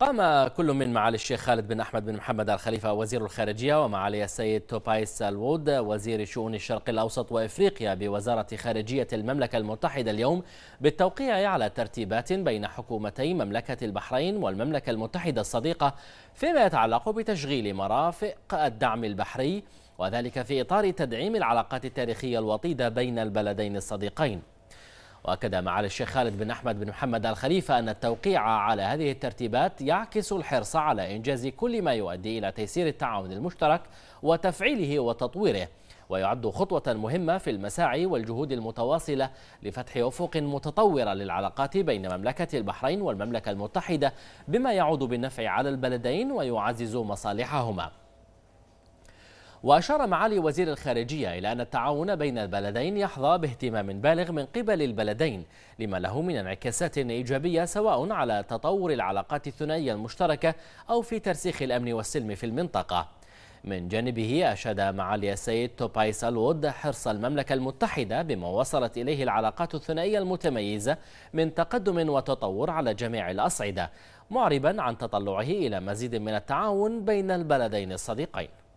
قام كل من معالي الشيخ خالد بن أحمد بن محمد الخليفة وزير الخارجية ومعالي السيد توبايس الوود وزير شؤون الشرق الأوسط وإفريقيا بوزارة خارجية المملكة المتحدة اليوم بالتوقيع على ترتيبات بين حكومتي مملكة البحرين والمملكة المتحدة الصديقة فيما يتعلق بتشغيل مرافق الدعم البحري وذلك في إطار تدعيم العلاقات التاريخية الوطيدة بين البلدين الصديقين وأكد معالي الشيخ خالد بن أحمد بن محمد الخليفة أن التوقيع على هذه الترتيبات يعكس الحرص على إنجاز كل ما يؤدي إلى تيسير التعاون المشترك وتفعيله وتطويره ويعد خطوة مهمة في المساعي والجهود المتواصلة لفتح أفق متطورة للعلاقات بين مملكة البحرين والمملكة المتحدة بما يعود بالنفع على البلدين ويعزز مصالحهما وأشار معالي وزير الخارجية إلى أن التعاون بين البلدين يحظى باهتمام بالغ من قبل البلدين لما له من انعكاسات إيجابية سواء على تطور العلاقات الثنائية المشتركة أو في ترسيخ الأمن والسلم في المنطقة من جانبه أشاد معالي السيد توبايس الود حرص المملكة المتحدة بما وصلت إليه العلاقات الثنائية المتميزة من تقدم وتطور على جميع الأصعدة معربا عن تطلعه إلى مزيد من التعاون بين البلدين الصديقين